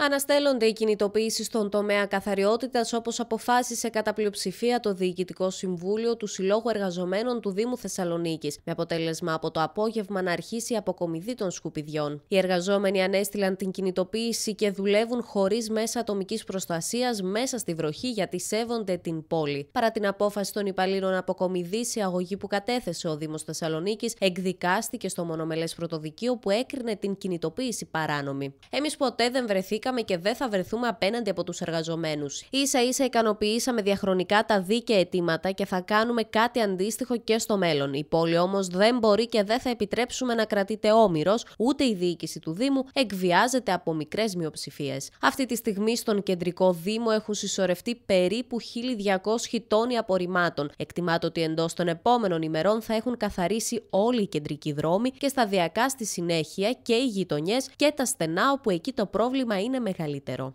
Αναστέλλονται οι κινητοποιήσεις στον τομέα καθαριότητας, όπως αποφάσισε κατά πλειοψηφία το Διοικητικό Συμβούλιο του Συλλόγου Εργαζομένων του Δήμου Θεσσαλονίκης, με αποτέλεσμα από το απόγευμα να αρχίσει η αποκομιδή των σκουπιδιών. Οι εργαζόμενοι ανέστειλαν την κινητοποίηση και δουλεύουν χωρίς μέσα ατομικής προστασίας μέσα στη βροχή γιατί σέβονται την πόλη. Παρά την απόφαση των υπαλλήλων αποκομιδή, η αγωγή που κατέθεσε ο Δήμος Θεσσαλονίκης εκδικάστηκε στο μονομελές πρωτοδικείο που έκρινε την κινητοποίηση παράνομη. Εμείς ποτέ δεν βρεθήκαμε και δεν θα βρεθούμε απέναντι από τους εργαζομένους. σα ίσα ικανοποιήσαμε διαχρονικά τα δίκαια αιτήματα και θα κάνουμε κάτι αντίστοιχο και στο μέλλον. Η πόλη όμως δεν μπορεί και δεν θα επιτρέψουμε να κρατείται όμοιρος, ούτε η διοίκηση του Δήμου εκβιάζεται από μικρές μειοψηφίες. Αυτή τη στιγμή στον κεντρικό Δήμο έχουν συσσωρευτεί περίπου 1.200 τόνοι απορριμμάτων. Εκτιμάται ότι εντός των επόμενων ημερών θα έχουν καθαρίσει όλοι οι κεντρικοί δρόμοι και σταδιακά στη συνέχεια και οι γειτονιές και τα στενά όπου εκεί το πρόβλημα είναι μεγαλύτερο.